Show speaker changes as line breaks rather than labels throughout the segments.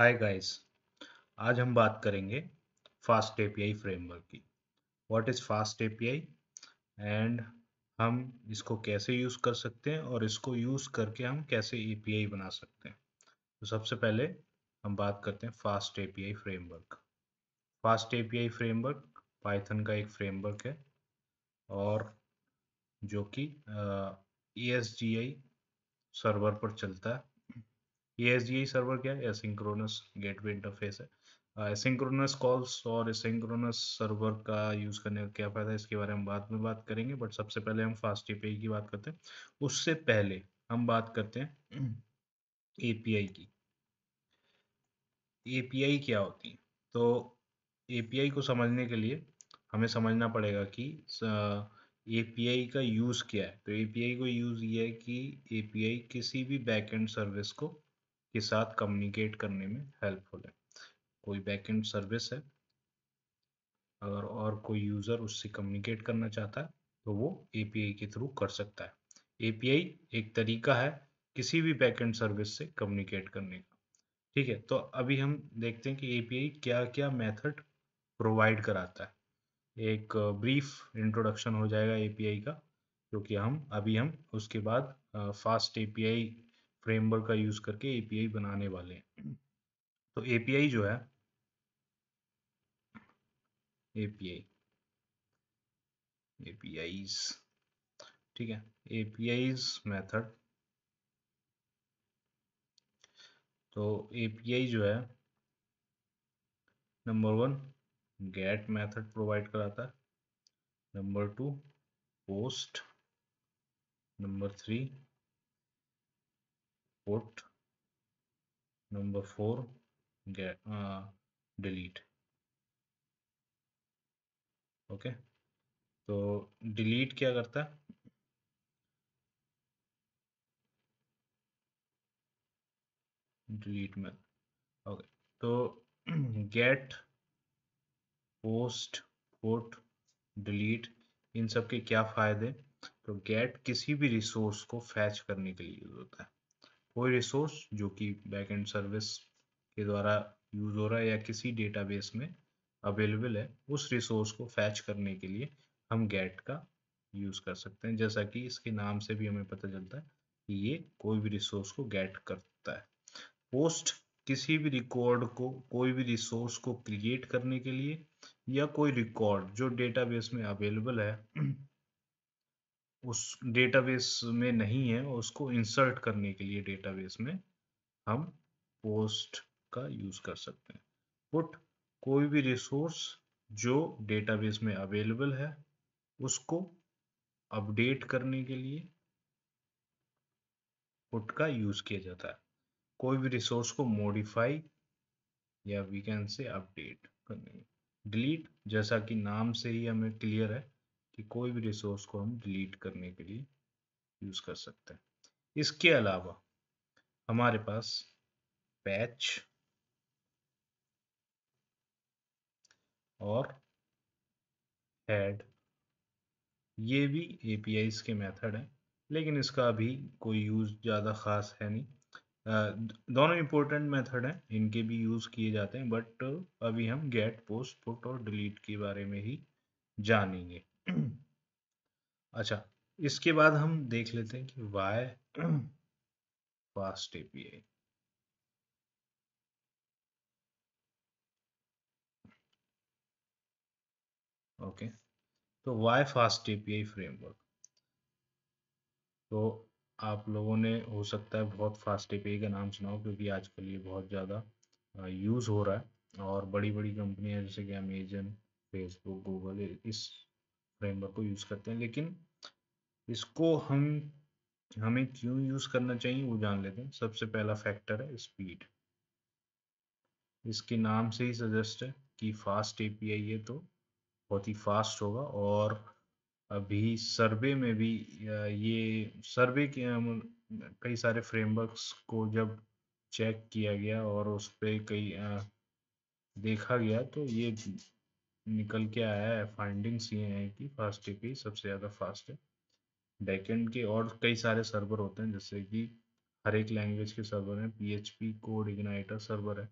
Hi guys आज हम बात करेंगे फास्ट एपीआई फ्रेमवर्क की what is fast API and हम इसको कैसे यूज़ कर सकते हैं और इसको यूज़ करके हम कैसे एपीआई बना सकते हैं तो सबसे पहले हम बात करते हैं fast API framework fast API framework Python का एक फ्रेमवर्क है और जो कि ई सर्वर e पर चलता है ए सर्वर क्या है एसिंक्रोनस गेटवे इंटरफेस है एसिंक्रोनस uh, कॉल्स और एसिंक्रोनस सर्वर का यूज़ करने का क्या फ़ायदा है इसके बारे में बाद में बात करेंगे बट सबसे पहले हम फास्ट ए की बात करते हैं उससे पहले हम बात करते हैं ए की ए क्या होती है तो ए को समझने के लिए हमें समझना पड़ेगा कि ए uh, का यूज़ क्या है तो ए को यूज़ ये है कि ए किसी भी बैकएंड सर्विस को के साथ कम्युनिकेट करने में हेल्पफुल है कोई बैकएंड सर्विस है अगर और कोई यूज़र उससे कम्युनिकेट करना चाहता है तो वो एपीआई के थ्रू कर सकता है एपीआई एक तरीका है किसी भी बैकएंड सर्विस से कम्युनिकेट करने का ठीक है तो अभी हम देखते हैं कि एपीआई क्या क्या मेथड प्रोवाइड कराता है एक ब्रीफ इंट्रोडक्शन हो जाएगा एपीआई का क्योंकि हम अभी हम उसके बाद फास्ट एपीआई फ्रेमवर्क का यूज करके एपीआई बनाने वाले हैं तो एपीआई जो है एपीआई एपीआईज ठीक है एपीआईज मेथड तो एपीआई जो है number one get method provide कराता है number two post number three put number 4 get uh, delete okay okay. तो डिलीट क्या करता है डिलीट में ओके okay. तो गेट पोस्ट पुट डिलीट इन सब के क्या फायदे तो गेट किसी भी रिसोर्स को फैच करने के लिए यूज होता है कोई रिसोर्स जो कि बैकएंड सर्विस के द्वारा यूज हो रहा है या किसी डेटाबेस में अवेलेबल है उस रिसोर्स को फैच करने के लिए हम गेट का यूज कर सकते हैं जैसा कि इसके नाम से भी हमें पता चलता है कि ये कोई भी रिसोर्स को गेट करता है पोस्ट किसी भी रिकॉर्ड को कोई भी रिसोर्स को क्रिएट करने के लिए या कोई रिकॉर्ड जो डेटाबेस में अवेलेबल है उस डेटाबेस में नहीं है उसको इंसर्ट करने के लिए डेटाबेस में हम पोस्ट का यूज़ कर सकते हैं पुट कोई भी रिसोर्स जो डेटाबेस में अवेलेबल है उसको अपडेट करने के लिए पुट का यूज़ किया जाता है कोई भी रिसोर्स को मॉडिफाई या वी कैन से अपडेट करने डिलीट जैसा कि नाम से ही हमें क्लियर है कि कोई भी रिसोर्स को हम डिलीट करने के लिए यूज़ कर सकते हैं इसके अलावा हमारे पास पैच और हेड ये भी ए के मेथड हैं लेकिन इसका अभी कोई यूज़ ज़्यादा ख़ास है नहीं दोनों इम्पोर्टेंट मेथड हैं इनके भी यूज़ किए जाते हैं बट अभी हम गेट पोस्ट पुट और डिलीट के बारे में ही जानेंगे अच्छा इसके बाद हम देख लेते हैं कि वाई फास्ट एपीआई ओके तो वाई फास्ट एपीआई फ्रेमवर्क तो आप लोगों ने हो सकता है बहुत फास्ट एपीआई का नाम सुना हो क्योंकि आजकल ये बहुत ज़्यादा यूज़ हो रहा है और बड़ी बड़ी कंपनियां जैसे कि अमेजन फेसबुक गूगल इस फ्रेमवर्क को यूज़ करते हैं लेकिन इसको हम हमें क्यों यूज़ करना चाहिए वो जान लेते हैं सबसे पहला फैक्टर है स्पीड इसके नाम से ही सजेस्ट है कि फास्ट एपीआई है तो बहुत ही फास्ट होगा और अभी सर्वे में भी ये सर्वे के कई सारे फ्रेमवर्क्स को जब चेक किया गया और उस पर कई देखा गया तो ये निकल के आया है फाइंडिंग्स ये हैं कि फास्ट एपी सबसे ज़्यादा फास्ट है बैकेंड के और कई सारे सर्वर होते हैं जैसे कि हर एक लैंग्वेज के सर्वर हैं पी कोड इग्नाइटर सर्वर है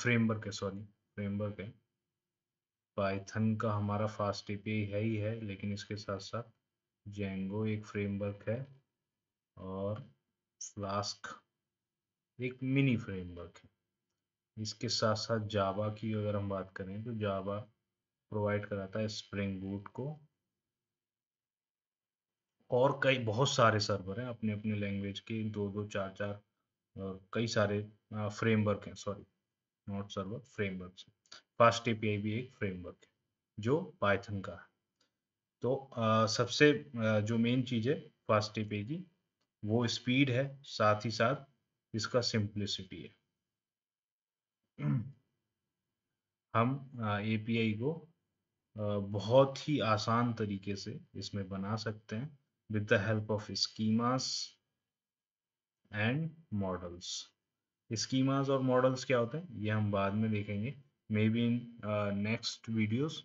फ्रेमवर्क है सॉरी फ्रेमवर्क है पाइथन का हमारा फास्ट पी है ही है लेकिन इसके साथ साथ जेंगो एक फ्रेमवर्क है और फ्लास्क एक मिनी फ्रेमवर्क है इसके साथ साथ जावा की अगर हम बात करें तो जावा प्रोवाइड कराता है स्प्रिंग बूट को और कई बहुत सारे सर्वर हैं अपने अपने लैंग्वेज के दो दो चार चार और कई सारे फ्रेमवर्क हैं sorry not server framework fast API भी एक फ्रेमवर्क है जो पाइथन का है तो आ, सबसे आ, जो मेन चीज़ है फास्ट एपीआई की वो स्पीड है साथ ही साथ इसका सिंप्लिसिटी है हम ए को बहुत ही आसान तरीके से इसमें बना सकते हैं with the help of schemas and models schemas और मॉडल्स क्या होते हैं ये हम बाद में देखेंगे maybe in next videos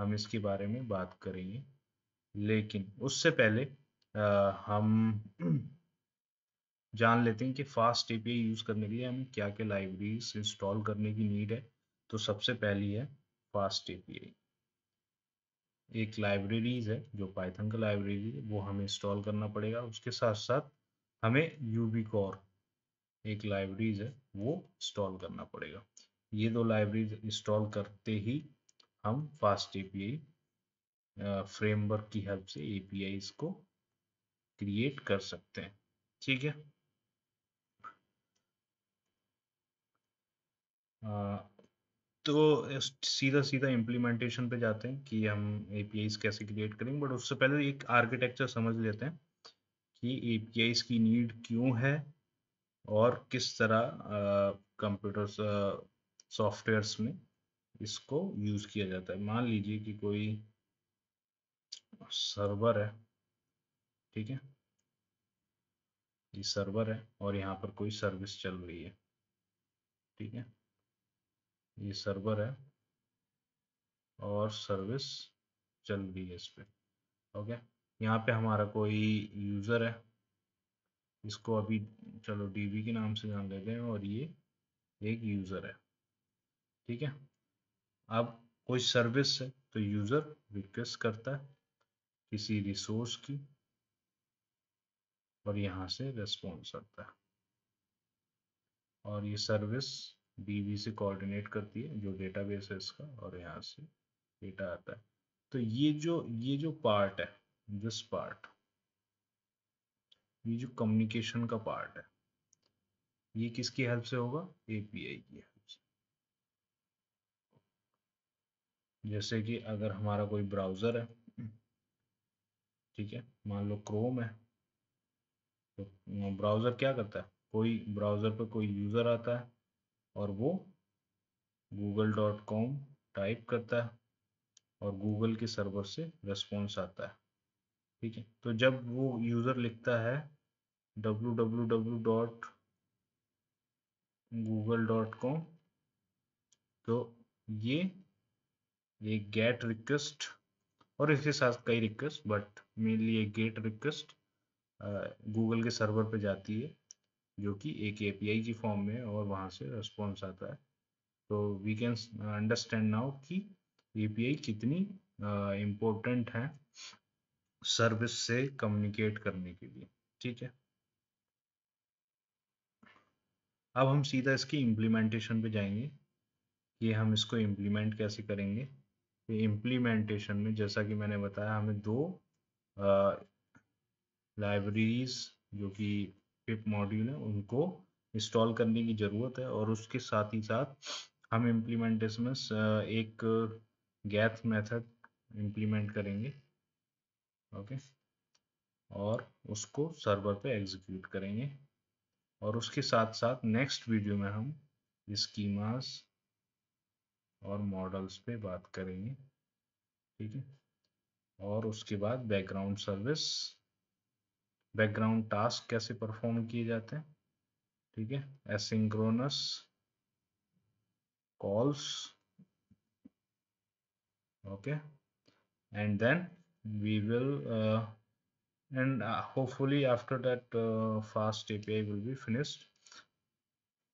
हम इसके बारे में बात करेंगे लेकिन उससे पहले uh, हम जान लेते हैं कि फास्ट ए यूज करने के लिए हमें क्या क्या लाइब्रेरीज इंस्टॉल करने की नीड है तो सबसे पहली है फास्ट ए एक लाइब्रेरीज है जो पाइथन का लाइब्रेरी है वो हमें इंस्टॉल करना पड़ेगा उसके साथ साथ हमें कॉर एक लाइब्रेरीज है वो इंस्टॉल करना पड़ेगा ये दो लाइब्रेरीज इंस्टॉल करते ही हम फास्ट ए फ्रेमवर्क की हेल्प से ए को क्रिएट कर सकते हैं ठीक है तो सीधा सीधा इम्प्लीमेंटेशन पे जाते हैं कि हम ए कैसे क्रिएट करेंगे बट उससे पहले एक आर्किटेक्चर समझ लेते हैं कि ए की नीड क्यों है और किस तरह कंप्यूटर सॉफ्टवेयर्स में इसको यूज़ किया जाता है मान लीजिए कि कोई सर्वर है ठीक है ये सर्वर है और यहाँ पर कोई सर्विस चल रही है ठीक है ये सर्वर है और सर्विस चल रही है इस पर ओके यहाँ पे हमारा कोई यूज़र है इसको अभी चलो डी के नाम से जान लेते हैं और ये एक यूज़र है ठीक है अब कोई सर्विस है तो यूज़र रिक्वेस्ट करता है किसी रिसोर्स की और यहाँ से रेस्पॉन्स आता है और ये सर्विस बीवी से कोऑर्डिनेट करती है जो डेटाबेस है इसका और यहाँ से डेटा आता है तो ये जो ये जो पार्ट है दिस पार्ट ये जो कम्युनिकेशन का पार्ट है ये किसकी हेल्प से होगा एपीआई की हेल्प से जैसे कि अगर हमारा कोई ब्राउज़र है ठीक है मान लो क्रोम है तो ब्राउज़र क्या करता है कोई ब्राउज़र पर कोई यूज़र आता है और वो गूगल डॉट कॉम टाइप करता है और गूगल के सर्वर से रेस्पॉन्स आता है ठीक है तो जब वो यूज़र लिखता है W W W dot Google dot com तो ये एक गेट रिक्वेस्ट और इसके साथ कई रिक्वेस्ट बट मेनली एक गेट रिक्वेस्ट गूगल के सर्वर पे जाती है जो कि एक एपीआई की फॉर्म में और वहाँ से रिस्पॉन्स आता है तो वी कैन अंडरस्टैंड नाउ कि एपीआई कितनी इम्पोर्टेंट है सर्विस से कम्युनिकेट करने के लिए ठीक है अब हम सीधा इसकी इम्प्लीमेंटेशन पे जाएंगे कि हम इसको इम्प्लीमेंट कैसे करेंगे इम्प्लीमेंटेशन में जैसा कि मैंने बताया हमें दो लाइब्रेरीज जो कि पिप मॉड्यूल है उनको इंस्टॉल करने की ज़रूरत है और उसके साथ ही साथ हम इम्प्लीमेंटेशन में एक गैथ मेथड इम्प्लीमेंट करेंगे ओके और उसको सर्वर पे एग्जीक्यूट करेंगे और उसके साथ साथ नेक्स्ट वीडियो में हम स्कीमास और मॉडल्स पे बात करेंगे ठीक है और उसके बाद बैकग्राउंड सर्विस बैकग्राउंड टास्क कैसे परफॉर्म किए जाते हैं ठीक है asynchronous calls okay and then we will end hopefully after that fast API will be finished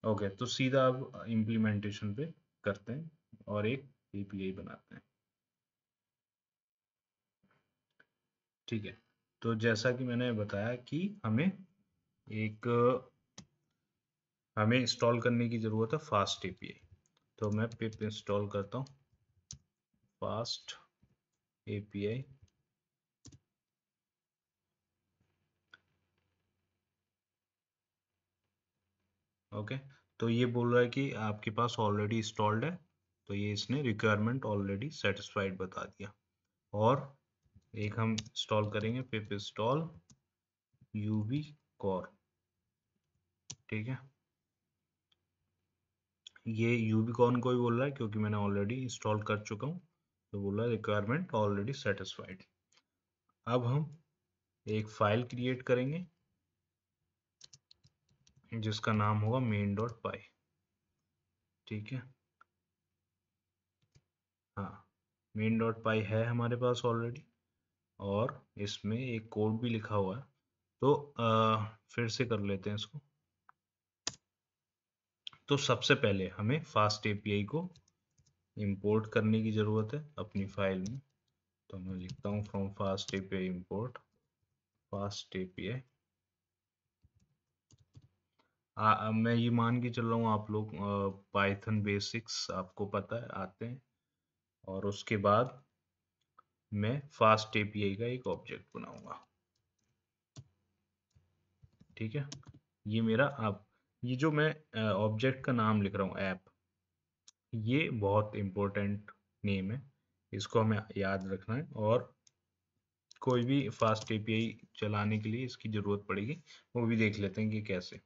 okay तो सीधा अब इम्प्लीमेंटेशन पे करते हैं और एक एपीआई बनाते हैं ठीक है तो जैसा कि मैंने बताया कि हमें एक हमें इंस्टॉल करने की ज़रूरत है फास्ट एपीआई तो मैं पिप इंस्टॉल करता हूं फास्ट एपीआई ओके तो ये बोल रहा है कि आपके पास ऑलरेडी इंस्टॉल्ड है तो ये इसने रिक्वायरमेंट ऑलरेडी सेटिस्फाइड बता दिया और एक हम इंस्टॉल करेंगे पिप इंस्टॉल यूवी कोर ठीक है ये कॉर्न को ही बोल रहा है क्योंकि मैंने ऑलरेडी इंस्टॉल कर चुका हूँ तो बोल रहा है रिक्वायरमेंट ऑलरेडी सेटिस्फाइड अब हम एक फाइल क्रिएट करेंगे जिसका नाम होगा मेन डॉट पाई ठीक है हाँ मेन डॉट पाई है हमारे पास ऑलरेडी और इसमें एक कोड भी लिखा हुआ है तो आ, फिर से कर लेते हैं इसको तो सबसे पहले हमें फास्ट एपीआई को इंपोर्ट करने की ज़रूरत है अपनी फाइल में तो मैं लिखता हूँ from fast API import fast API मैं ये मान के चल रहा हूँ आप लोग पाइथन बेसिक्स आपको पता है आते हैं और उसके बाद मैं फास्ट एपीआई का एक ऑब्जेक्ट बनाऊंगा ठीक है ये मेरा आप ये जो मैं ऑब्जेक्ट का नाम लिख रहा हूँ ऐप ये बहुत इम्पोर्टेंट नेम है इसको हमें याद रखना है और कोई भी फास्ट एपीआई चलाने के लिए इसकी ज़रूरत पड़ेगी वो भी देख लेते हैं कि कैसे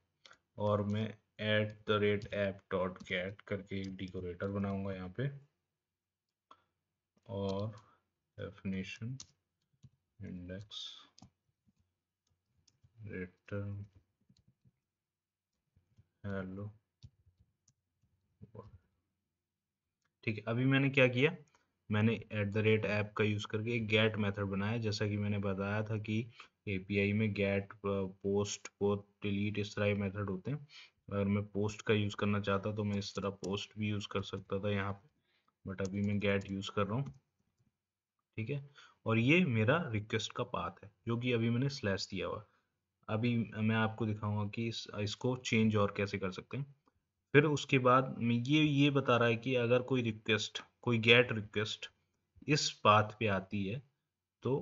और मैं at the rate app dot get करके एक डिकोरेटर बनाऊंगा यहाँ पे और definition index return hello ठीक है अभी मैंने क्या किया मैंने एट द रेट ऐप का यूज़ करके एक गेट मेथड बनाया जैसा कि मैंने बताया था कि एपीआई में गेट पोस्ट पोस्ट डिलीट इस तरह मेथड होते हैं अगर मैं पोस्ट का यूज़ करना चाहता तो मैं इस तरह पोस्ट भी यूज़ कर सकता था यहाँ पे बट अभी मैं गेट यूज़ कर रहा हूँ ठीक है और ये मेरा रिक्वेस्ट का पाथ है जो कि अभी मैंने स्लैश दिया हुआ अभी मैं आपको दिखाऊंगा कि इस, इसको चेंज और कैसे कर सकते हैं फिर उसके बाद ये ये बता रहा है कि अगर कोई रिक्वेस्ट कोई गेट रिक्वेस्ट इस पाथ पे आती है तो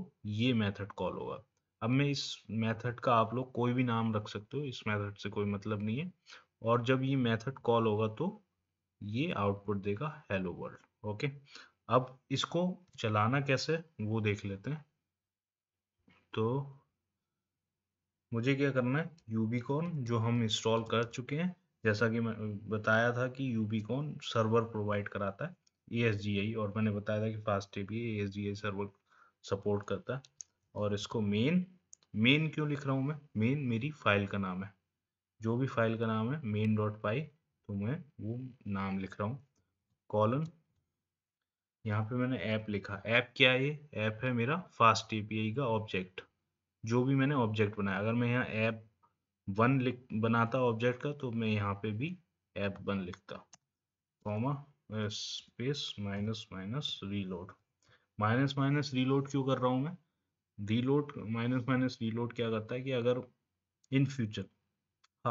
ये मेथड कॉल होगा अब मैं इस मेथड का आप लोग कोई भी नाम रख सकते हो इस मेथड से कोई मतलब नहीं है और जब ये मेथड कॉल होगा तो ये आउटपुट देगा हेलो वर्ल्ड ओके अब इसको चलाना कैसे वो देख लेते हैं तो मुझे क्या करना है यूबीकॉन जो हम इंस्टॉल कर चुके हैं जैसा कि मैं बताया था कि यूबीकॉन सर्वर प्रोवाइड कराता है ए एस जी आई और मैंने बताया था कि fast A S I server support करता है और इसको मेन मेन क्यों लिख रहा हूँ मैं मेन मेरी फाइल का नाम है जो भी फाइल का नाम है मेन डॉट पाई तो मैं वो नाम लिख रहा हूँ कॉलन यहाँ पे मैंने ऐप लिखा ऐप क्या है ऐप है मेरा फास्ट एपीआई का ऑब्जेक्ट जो भी मैंने ऑब्जेक्ट बनाया अगर मैं यहाँ ऐप वन लिख बनाता ऑब्जेक्ट का तो मैं यहाँ पे भी ऐप वन लिखता comma space minus minus reload minus minus reload क्यों कर रहा हूँ मैं रीलोड माइनस माइनस रीलोड क्या करता है कि अगर इन फ्यूचर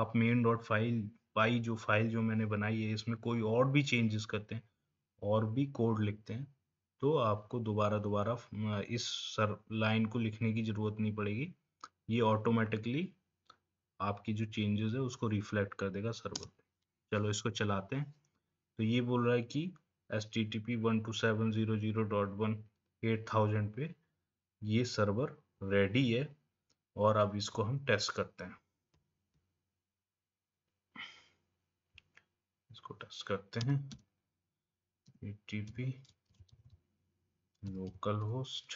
आप मेन डॉट फाइल पाई जो फाइल जो मैंने बनाई है इसमें कोई और भी चेंजेस करते हैं और भी कोड लिखते हैं तो आपको दोबारा दोबारा इस सर लाइन को लिखने की ज़रूरत नहीं पड़ेगी ये ऑटोमेटिकली आपकी जो चेंजेस है उसको रिफ्लेक्ट कर देगा सर्वर चलो इसको चलाते हैं तो ये बोल रहा है कि S T T P one two seven zero zero dot one eight thousand पे ये सर्वर रेडी है और अब इसको हम टेस्ट करते हैं इसको टेस्ट करते हैं एटीपी लोकल होस्ट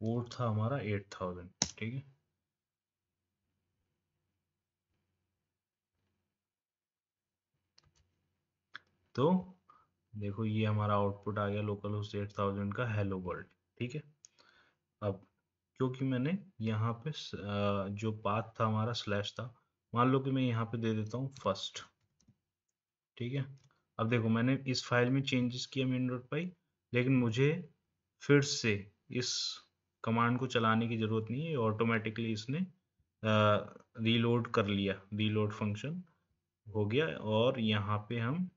पोर्ट था हमारा 8000 ठीक है तो देखो ये हमारा आउटपुट आ गया लोकल होस्ट एट थाउजेंड का हेलो वर्ल्ड ठीक है अब क्योंकि मैंने यहाँ पे जो पाथ था हमारा स्लैश था मान लो कि मैं यहाँ पे दे देता हूँ फर्स्ट ठीक है अब देखो मैंने इस फाइल में चेंजेस किया मेन डॉट पाई लेकिन मुझे फिर से इस कमांड को चलाने की ज़रूरत नहीं है ऑटोमेटिकली इसने रीलोड कर लिया रीलोड फंक्शन हो गया और यहाँ पे हम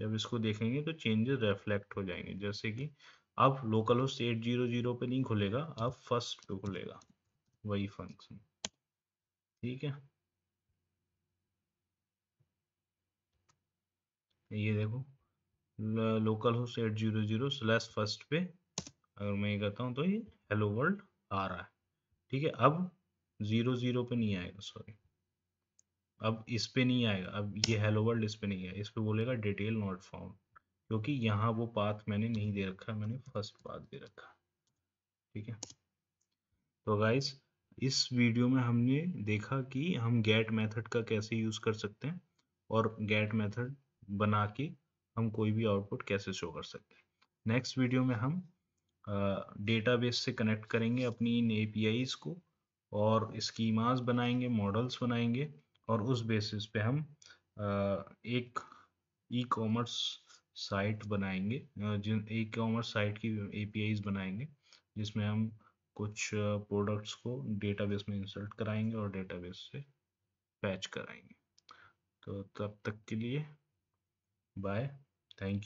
जब इसको देखेंगे तो चेंजेस रिफ्लेक्ट हो जाएंगे जैसे कि अब local host eight zero zero पर नहीं खुलेगा अब फर्स्ट पे खुलेगा वही फंक्शन ठीक है ये देखो local host eight zero zero slash first पे अगर मैं ये कहता हूँ तो ये हेलो वर्ल्ड आ रहा है ठीक है अब जीरो जीरो पे नहीं आएगा सॉरी अब इस पे नहीं आएगा अब ये हेलो वर्ल्ड इस पे नहीं आएगा इस पे बोलेगा डिटेल नॉट फाउंड क्योंकि यहाँ वो पाथ मैंने नहीं दे रखा मैंने फर्स्ट पाथ दे रखा ठीक है तो गाइस इस वीडियो में हमने देखा कि हम गेट मेथड का कैसे यूज़ कर सकते हैं और गेट मेथड बना के हम कोई भी आउटपुट कैसे शो कर सकते हैं नेक्स्ट वीडियो में हम डेटाबेस से कनेक्ट करेंगे अपनी इन ए को और स्कीमास बनाएंगे मॉडल्स बनाएंगे और उस बेसिस पे हम एक ई कॉमर्स साइट बनाएंगे जिन ई कॉमर्स साइट की ए बनाएंगे जिसमें हम कुछ प्रोडक्ट्स को डेटाबेस में इंसर्ट कराएंगे और डेटाबेस से पैच कराएंगे तो तब तक के लिए Bye. Thank you.